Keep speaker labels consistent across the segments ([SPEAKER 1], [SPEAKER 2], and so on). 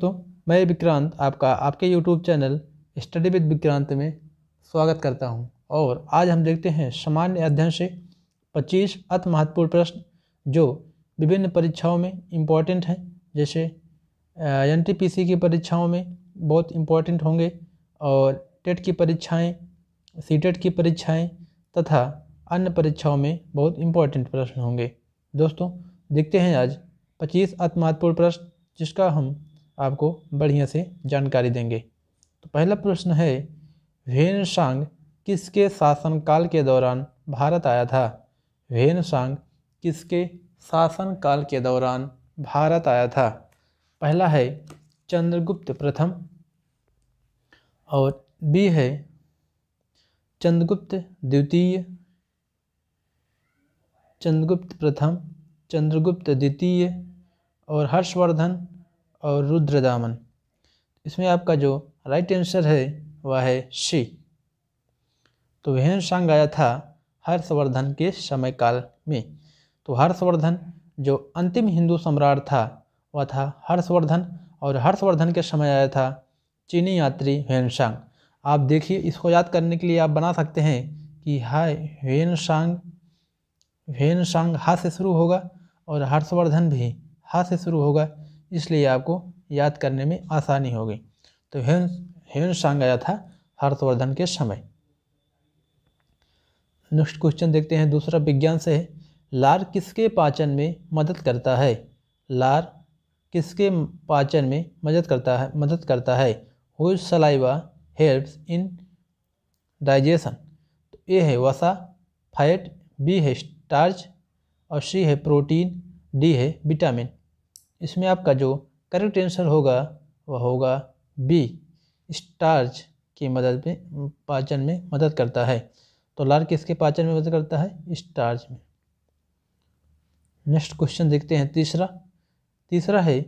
[SPEAKER 1] दोस्तों मैं विक्रांत आपका आपके YouTube channel study with Vikrant में स्वागत करता हूं और आज हम देखते हैं सामान्य अध्ययन से 25 अति महत्वपूर्ण प्रश्न जो विभिन्न परीक्षाओं में इम्पॉर्टेंट हैं जैसे एन की परीक्षाओं में बहुत इम्पॉर्टेंट होंगे और टेट की परीक्षाएँ सी की परीक्षाएँ तथा अन्य परीक्षाओं में बहुत इम्पॉर्टेंट प्रश्न होंगे दोस्तों देखते हैं आज पच्चीस अति महत्वपूर्ण प्रश्न जिसका हम आपको बढ़िया से जानकारी देंगे तो पहला प्रश्न है वेनशांग किसके शासनकाल के दौरान भारत आया था वेनशांग किसके शासनकाल के दौरान भारत आया था पहला है चंद्रगुप्त प्रथम और बी है चंद्रगुप्त द्वितीय चंद्रगुप्त प्रथम चंद्रगुप्त द्वितीय और हर्षवर्धन और रुद्र दामन इसमें आपका जो राइट आंसर है वह है सी तो वह सांग आया था हर्षवर्धन के समय काल में तो हर्षवर्धन जो अंतिम हिंदू सम्राट था वह था हर्षवर्धन और हर्षवर्धन के समय आया था चीनी यात्री ह्वेनसांग आप देखिए इसको याद करने के लिए आप बना सकते हैं कि हाय ह्वेनसांग ह्वेनसांग हा से शुरू होगा और हर्षवर्धन भी हा से शुरू होगा इसलिए आपको याद करने में आसानी होगी तो हेन हेन सांग गया था हर्षवर्धन के समय नेक्स्ट क्वेश्चन देखते हैं दूसरा विज्ञान से है लार किसके पाचन में मदद करता है लार किसके पाचन में मदद करता है मदद करता है who saliva helps in digestion तो ए है वसा फैट बी है स्टार्च और सी है प्रोटीन डी है विटामिन इसमें आपका जो करेक्ट आंसर होगा वह होगा बी स्टार्च की मदद में पाचन में मदद करता है तो लार किसके पाचन में मदद करता है स्टार्च में नेक्स्ट क्वेश्चन देखते हैं तीसरा तीसरा है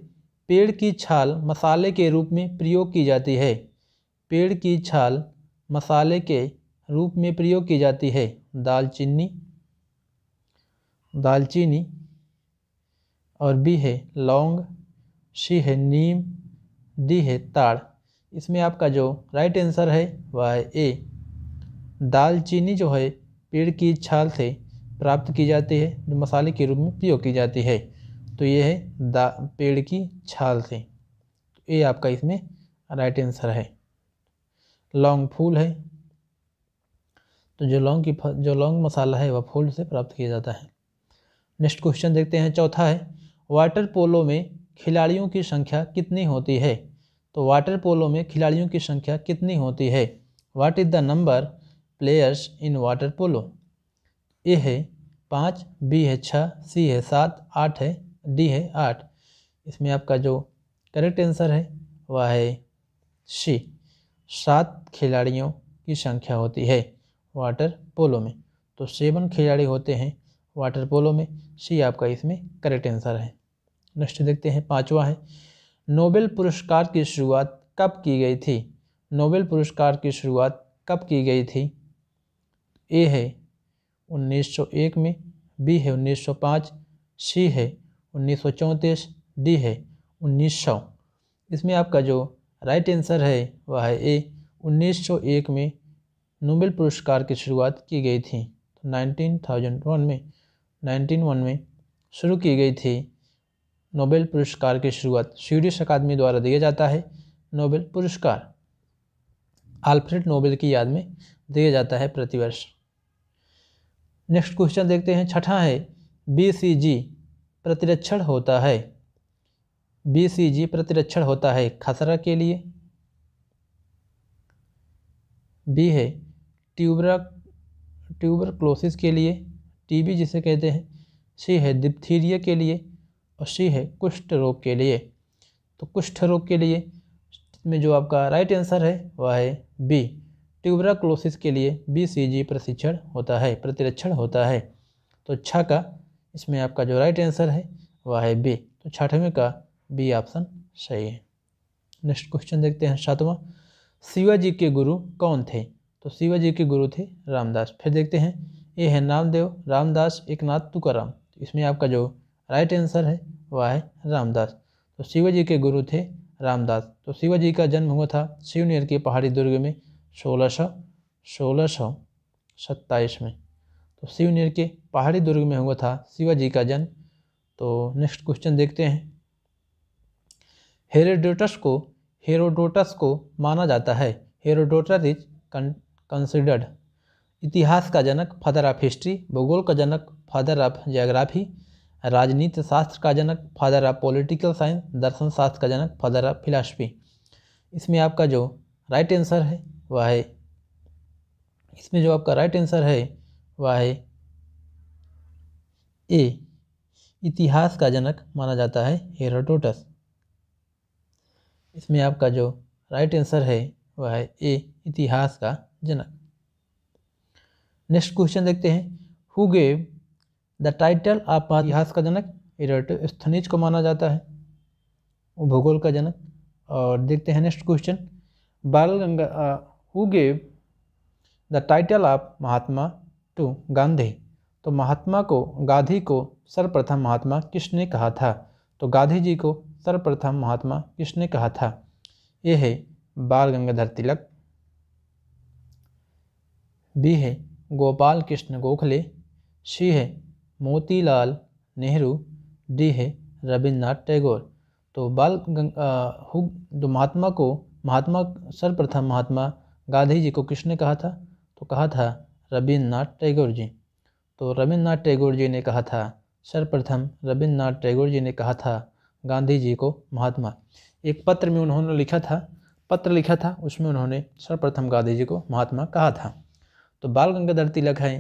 [SPEAKER 1] पेड़ की छाल मसाले के रूप में प्रयोग की जाती है पेड़ की छाल मसाले के रूप में प्रयोग की जाती है दालचीनी दालचीनी और बी है लौंग सी है नीम डी है ताड़ इसमें आपका जो राइट आंसर है वह है ए दालचीनी जो है पेड़ की छाल से प्राप्त की जाती है जो मसाले के रूप में प्रयोग की जाती है तो ये है दा पेड़ की छाल से तो ये आपका इसमें राइट आंसर है लौंग फूल है तो जो लौंग की जो लौंग मसाला है वह फूल से प्राप्त किया जाता है नेक्स्ट क्वेश्चन देखते हैं चौथा है वाटर पोलो में खिलाड़ियों की संख्या कितनी होती है तो वाटर पोलो में खिलाड़ियों की संख्या कितनी होती है what is the number players in water polo A है पाँच बी है छः सी है सात आठ है डी है आठ इसमें आपका जो करेक्ट आंसर है वह है सी सात खिलाड़ियों की संख्या होती है वाटर पोलो में तो सेवन खिलाड़ी होते हैं वाटर पोलो में सी आपका इसमें करेक्ट आंसर है नेक्स्ट देखते हैं पाँचवा है नोबेल पुरस्कार की शुरुआत कब की गई थी नोबेल पुरस्कार की शुरुआत कब की गई थी ए है 1901 में बी है 1905 सी है उन्नीस डी है 1900 इसमें आपका जो राइट आंसर है वह है ए 1901 में नोबेल पुरस्कार की शुरुआत की गई थी तो 1901 में 1901 में शुरू की गई थी नोबेल पुरस्कार की शुरुआत स्वीडिश अकादमी द्वारा दिया जाता है नोबेल पुरस्कार आल्फ्रेड नोबेल की याद में दिया जाता है प्रतिवर्ष नेक्स्ट क्वेश्चन देखते हैं छठा है बीसीजी प्रतिरक्षण होता है बीसीजी प्रतिरक्षण होता है खसरा के लिए बी है ट्यूबरा क्लोसिस के लिए टीबी जिसे कहते हैं सी है डिप्थीरिया के लिए और सी है कुष्ठ रोग के लिए तो कुष्ठ रोग के लिए में जो आपका राइट आंसर है वह है बी ट्यूबराक्लोसिस के लिए बी सी जी प्रशिक्षण होता है प्रतिरक्षण होता है तो छा का इसमें आपका जो राइट आंसर है वह है बी तो छठवें का बी ऑप्शन सही है नेक्स्ट क्वेश्चन देखते हैं सातवां शिवाजी के गुरु कौन थे तो शिवाजी के गुरु थे रामदास फिर देखते हैं ये है नामदेव रामदास एक नाथ तुकाराम इसमें आपका जो राइट आंसर है वह है रामदास तो शिवाजी के गुरु थे रामदास तो शिवाजी का जन्म हुआ था शिवनेर के पहाड़ी दुर्ग में सोलह सौ सोलह सौ सत्ताईस में तो शिवनेर के पहाड़ी दुर्ग में हुआ था शिवाजी का जन्म तो नेक्स्ट क्वेश्चन देखते हैं हेरोडोटस को हेरोडोटस को माना जाता है हेरोडोटस इज कंसिडर्ड इतिहास का जनक फादर ऑफ हिस्ट्री भूगोल का जनक फादर ऑफ जियोग्राफी राजनीति शास्त्र का जनक फादर ऑफ पॉलिटिकल साइंस दर्शन शास्त्र का जनक फादर ऑफ फिलासफी इसमें आपका जो राइट आंसर है वह है इसमें जो आपका राइट आंसर है वह है ए इतिहास का जनक माना जाता है हेरोडोटस इसमें आपका जो राइट आंसर है वह है ए इतिहास का जनक नेक्स्ट क्वेश्चन देखते हैं हु गेव द टाइटल आप इतिहास का जनक इरेटिव स्थनिज को माना जाता है भूगोल का जनक और देखते हैं next question Bal Ganga who gave the title of Mahatma to Gandhi तो महात्मा को गांधी को सर्वप्रथम महात्मा किसने कहा था तो गांधी जी को सर्वप्रथम महात्मा किसने कहा था ये है बाल गंगाधर तिलक बी है गोपाल कृष्ण गोखले सी है मोतीलाल नेहरू डी है रविन्द्रनाथ टैगोर तो बाल हुक जो महात्मा को महात्मा सर्वप्रथम महात्मा गांधी जी को किसने कहा था तो कहा था रविन्द्रनाथ टैगोर जी तो रविन्द्रनाथ टैगोर जी ने कहा था सर्वप्रथम रविन्द्रनाथ टैगोर जी ने कहा था गांधी जी को महात्मा एक पत्र में उन्होंने लिखा था पत्र लिखा था उसमें उन्होंने सर्वप्रथम गांधी जी को महात्मा कहा था तो बाल गंगाधर तिलक हैं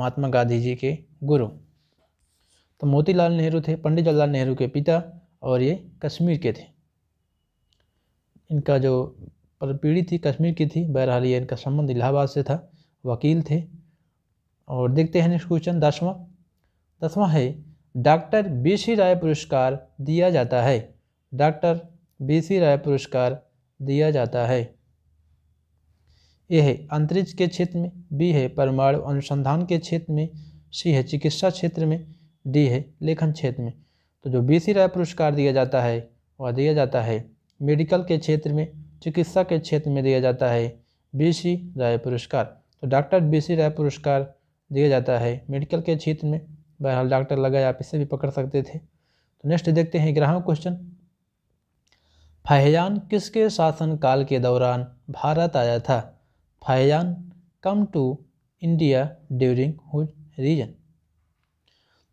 [SPEAKER 1] महात्मा गांधी जी के गुरु तो मोतीलाल नेहरू थे पंडित जवाहरलाल नेहरू के पिता और ये कश्मीर के थे इनका जो पीढ़ी थी कश्मीर की थी बहरहाल ये इनका संबंध इलाहाबाद से था वकील थे और देखते हैं नेक्स्ट क्वेश्चन दसवां दसवां है डॉक्टर बी सी राय पुरस्कार दिया जाता है डॉक्टर बी सी राय पुरस्कार दिया जाता है यह है अंतरिक्ष के क्षेत्र में बी है परमाणु अनुसंधान के क्षेत्र में सी है चिकित्सा क्षेत्र में डी है लेखन क्षेत्र में तो जो बी सी राय पुरस्कार दिया जाता है वह दिया जाता है मेडिकल के क्षेत्र में चिकित्सा के क्षेत्र में दिया जाता है बी सी राय पुरस्कार तो डॉक्टर बी सी राय पुरस्कार दिया जाता है मेडिकल के क्षेत्र में बहरहाल डॉक्टर लगाए आप इसे भी पकड़ सकते थे तो नेक्स्ट देखते हैं ग्राहक क्वेश्चन फाहयान किसके शासनकाल के दौरान भारत आया था Fahien come to India during whose reign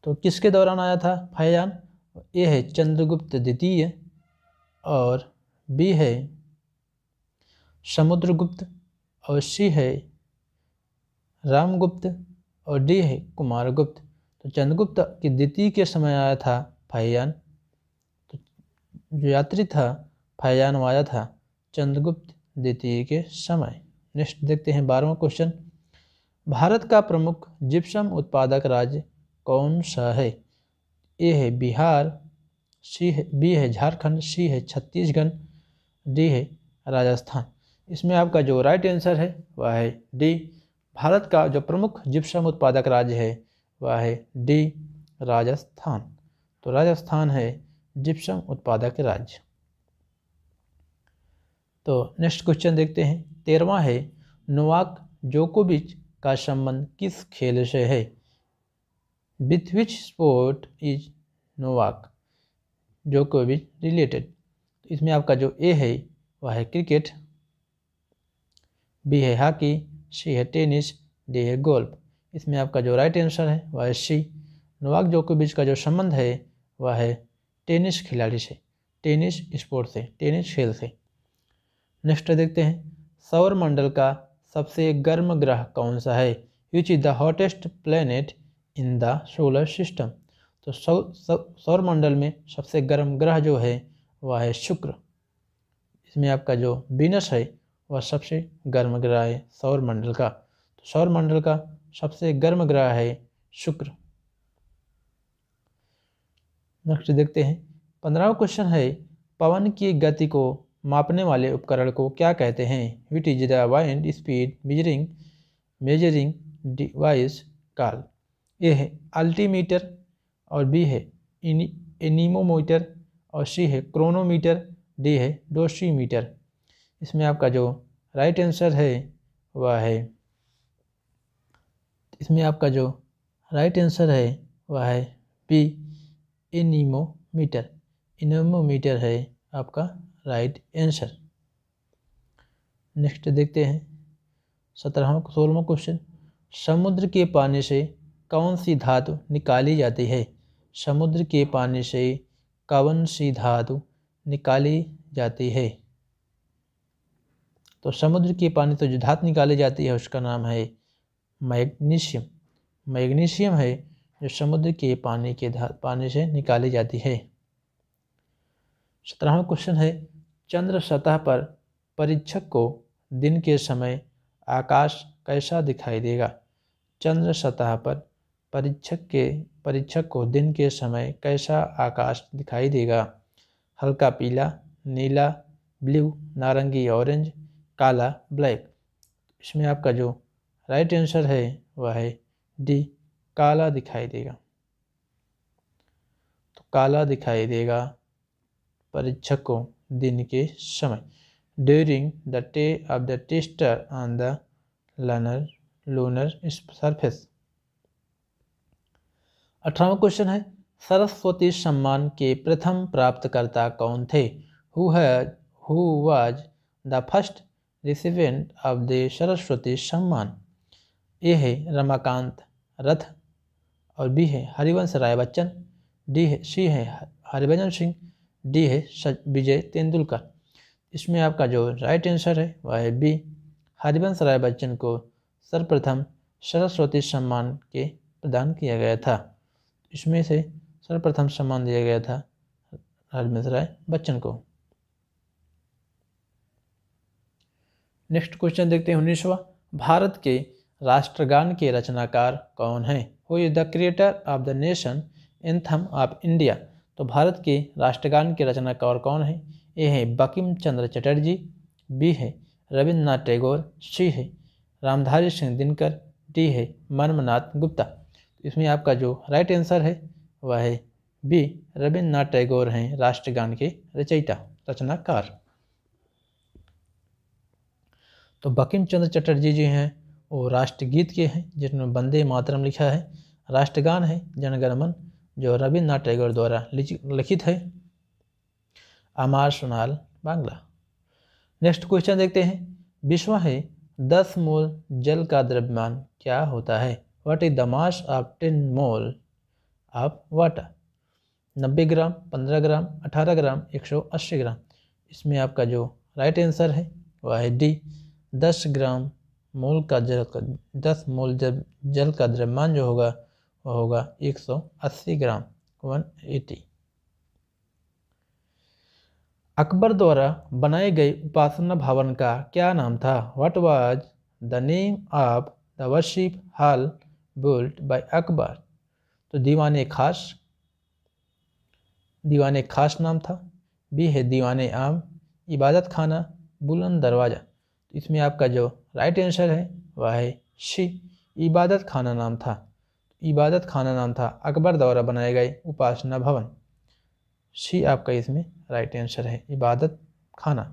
[SPEAKER 1] तो किसके दौरान आया था फैजान ए है चंद्रगुप्त द्वितीय और बी है समुद्रगुप्त और सी है रामगुप्त और डी है कुमारगुप्त तो चंद्रगुप्त की द्वितीय के समय आया था फैजान तो जो यात्री था फैजान आया था चंद्रगुप्त द्वितीय के समय नेक्स्ट देखते हैं बारहवा क्वेश्चन भारत का प्रमुख जिप्सम उत्पादक राज्य कौन सा है ए है बिहार सी है बी है झारखंड सी है छत्तीसगढ़ डी है राजस्थान इसमें आपका जो राइट आंसर है वह है डी भारत का जो प्रमुख जिप्सम उत्पादक राज्य है वह है डी राजस्थान तो राजस्थान है जिप्सम उत्पादक राज्य तो नेक्स्ट क्वेश्चन देखते हैं तेरवा है नोवाक जोकोविच का संबंध किस खेल से है with which sport is Novak जोकोविच रिलेटेड इसमें आपका जो ए है वह है क्रिकेट बी है हॉकी सी है टेनिस डी है गोल्फ इसमें आपका जो राइट आंसर है वह है सी नोवाक जोकोविच का जो संबंध है वह है टेनिस खिलाड़ी से टेनिस स्पोर्ट से टेनिस खेल से नेक्स्ट देखते हैं सौर मंडल का सबसे गर्म ग्रह कौन सा है which is the hottest planet in the solar system तो सौ सौरमंडल में सबसे गर्म ग्रह जो है वह है शुक्र इसमें आपका जो बीनस है वह सबसे गर्म ग्रह है सौरमंडल का तो सौरमंडल का सबसे गर्म ग्रह है शुक्र नेक्स्ट देखते हैं पंद्रहवा क्वेश्चन है पवन की गति को मापने वाले उपकरण को क्या कहते हैं what is the wind speed measuring measuring device call A है अल्टीमीटर और बी है एनीमोमीटर और सी है क्रोनोमीटर डी है मीटर इसमें आपका जो राइट आंसर है वह है इसमें आपका जो राइट आंसर है वह है बी एनीमोमीटर एनीमोमीटर है आपका राइट आंसर नेक्स्ट देखते हैं सत्रहवा सोलहवा क्वेश्चन समुद्र के पानी से कौन सी धातु निकाली जाती है समुद्र के पानी से कौन सी धातु निकाली जाती है तो समुद्र के पानी तो जो धातु निकाली जाती है उसका नाम है मैग्नीशियम मैग्नीशियम है जो समुद्र के पानी के धातु पानी से निकाली जाती है सत्रहवा क्वेश्चन है चंद्र सतह पर परीक्षक को दिन के समय आकाश कैसा दिखाई देगा चंद्र सतह पर परीक्षक के परीक्षक को दिन के समय कैसा आकाश दिखाई देगा हल्का पीला नीला ब्लू नारंगी ऑरेंज काला ब्लैक इसमें आपका जो राइट आंसर है वह है डी काला दिखाई देगा तो काला दिखाई देगा परीक्षक को दिन के समय during the day of the tester on the lunar lunar surface अठारहवा क्वेश्चन है सरस्वती सम्मान के प्रथम प्राप्तकर्ता कौन थे who has who was the first recipient of the Saraswati Samman A है रमाकांत रथ और बी है हरिवंश राय बच्चन डी है सी है हरिभजन सिंह डी है विजय तेंदुलकर इसमें आपका जो राइट आंसर है वह है बी हरिवंश राय बच्चन को सर्वप्रथम सरस्वती सम्मान के प्रदान किया गया था इसमें से सर्वप्रथम सम्मान दिया गया था हरिवंश राय बच्चन को नेक्स्ट क्वेश्चन देखते हैं उन्नीसवा भारत के राष्ट्रगान के रचनाकार कौन है who is the creator of the nation anthem of India तो भारत के राष्ट्रगान के रचनाकार कौन हैं ए हैं बकिम चंद्र चटर्जी बी है रविन्द्रनाथ टैगोर सी है रामधारी सिंह दिनकर डी है मर्मनाथ गुप्ता इसमें आपका जो राइट आंसर है वह है बी रविन्द्रनाथ टैगोर हैं राष्ट्रगान के रचयिता रचनाकार तो बकिम चंद्र चटर्जी जी हैं वो राष्ट्रगीत के हैं जिन्होंने वंदे मातरम लिखा है राष्ट्रगान है जनगणमन जो रविन्द्रनाथ टैगोर द्वारा लिखित है अमार सोनाल बांग्ला नेक्स्ट क्वेश्चन देखते हैं विश्व है दस मोल जल का द्रव्यमान क्या होता है what is the mass of ten mole of water नब्बे ग्राम पंद्रह ग्राम अठारह ग्राम एक सौ अस्सी ग्राम इसमें आपका जो राइट आंसर है वह है डी दस ग्राम मोल का जल का दस मोल जब जल का द्रव्यमान जो होगा होगा 180 ग्राम 180 अकबर द्वारा बनाए गए उपासना भवन का क्या नाम था what was the name of the worship hall built by Akbar तो दीवान खास दीवान खास नाम था बी है दीवान आम इबादत खाना बुलंद दरवाज़ा तो इसमें आपका जो राइट आंसर है वह है शी इबादत खाना नाम था इबादत खाना नाम था अकबर द्वारा बनाए गए उपासना भवन सी आपका इसमें राइट आंसर है इबादत खाना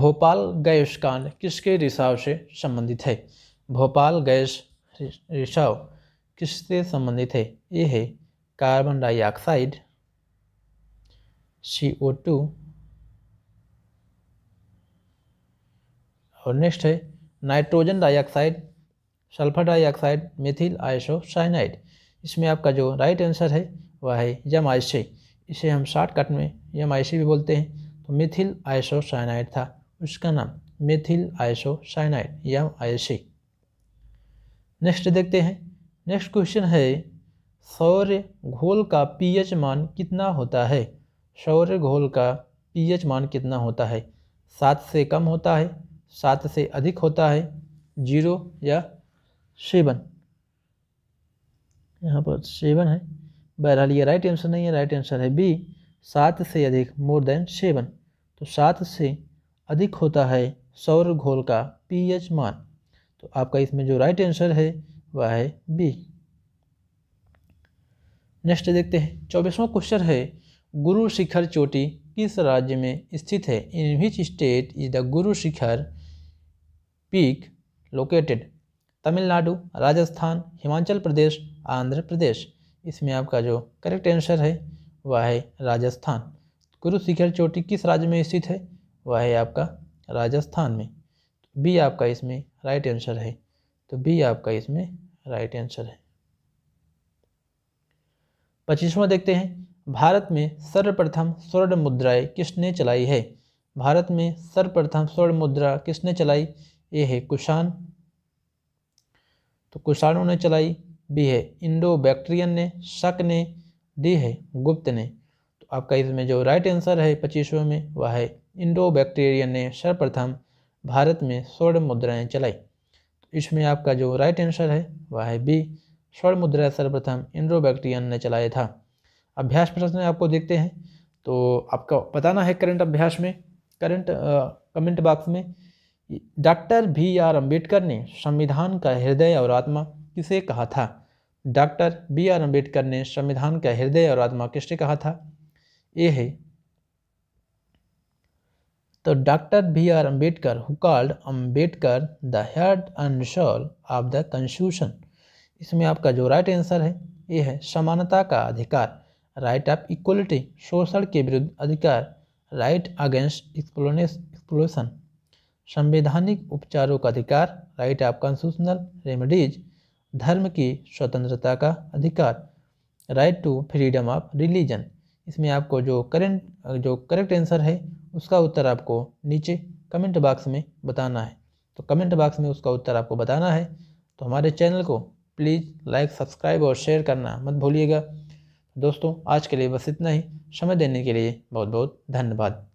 [SPEAKER 1] भोपाल गैस कांड किसके रिसाव से संबंधित है भोपाल गैस रिसाव किससे संबंधित है ये है carbon dioxide C O two और नेक्स्ट है nitrogen dioxide sulphur dioxide methyl isocyanide इसमें आपका जो राइट आंसर है वह है यम इसे हम शॉर्ट कट में यम भी बोलते हैं तो मिथिल आइसो साइनाइड था उसका नाम मिथिल आइसो साइनाइड यम नेक्स्ट देखते हैं नेक्स्ट क्वेश्चन है सौर्य घोल का पीएच मान कितना होता है सौर्य घोल का पीएच मान कितना होता है सात से कम होता है सात से अधिक होता है जीरो या सेवन यहाँ पर सेवन है बहरहाल ये राइट आंसर नहीं है राइट आंसर है बी सात से अधिक मोर देन सेवन तो सात से अधिक होता है सौर घोल का पीएच मान तो आपका इसमें जो राइट आंसर है वह है बी नेक्स्ट देखते हैं चौबीसवां क्वेश्चन है गुरु शिखर चोटी किस राज्य में स्थित है in which state is the Guru Shikhar peak located Tamil Nadu Rajasthan Himachal Pradesh Andhra Pradesh इसमें आपका जो करेक्ट आंसर है वह है राजस्थान कुरुशिखर चोटी किस राज्य में स्थित है वह है आपका राजस्थान में बी आपका इसमें राइट आंसर है तो बी आपका इसमें राइट आंसर है पच्चीसवा देखते हैं भारत में सर्वप्रथम स्वर्ण मुद्राएं किसने चलाई है भारत में सर्वप्रथम स्वर्ण मुद्रा किसने चलाई ये है कुषाण तो कुषाणु ने चलाई बी है इंडो बैक्टीरियन ने शक ने डी है गुप्त ने तो आपका इसमें जो राइट आंसर है पच्चीसवें में वह है इंडो बैक्टीरियन ने सर्वप्रथम भारत में स्वर्ण मुद्राएं चलाई तो इसमें आपका जो राइट आंसर है वह है बी स्वर्ण मुद्रा सर्वप्रथम इंडो बैक्टीरियन ने चलाया था अभ्यास प्रश्न आपको देखते हैं तो आपका बताना है करंट अभ्यास में करंट कमेंट बॉक्स में डॉक्टर बी आर अम्बेडकर ने संविधान का हृदय और आत्मा किसे कहा था डॉक्टर बी आर अम्बेडकर ने संविधान का हृदय और आत्मा किसने कहा था ये है तो doctor B R Ambedkar who called Ambedkar the head and soul of the constitution इसमें आपका जो राइट आंसर है ये है समानता का अधिकार राइट ऑफ इक्वलिटी शोषण के विरुद्ध अधिकार राइट अगेंस्ट एक्सप्लोनेशन संवैधानिक उपचारों का अधिकार राइट ऑफ कॉन्स्टिट्यूशनल रेमेडीज धर्म की स्वतंत्रता का अधिकार right to freedom of religion इसमें आपको जो करेंट जो करेक्ट आंसर है उसका उत्तर आपको नीचे कमेंट बॉक्स में बताना है तो कमेंट बॉक्स में उसका उत्तर आपको बताना है तो हमारे चैनल को प्लीज़ लाइक सब्सक्राइब और शेयर करना मत भूलिएगा दोस्तों आज के लिए बस इतना ही समय देने के लिए बहुत बहुत धन्यवाद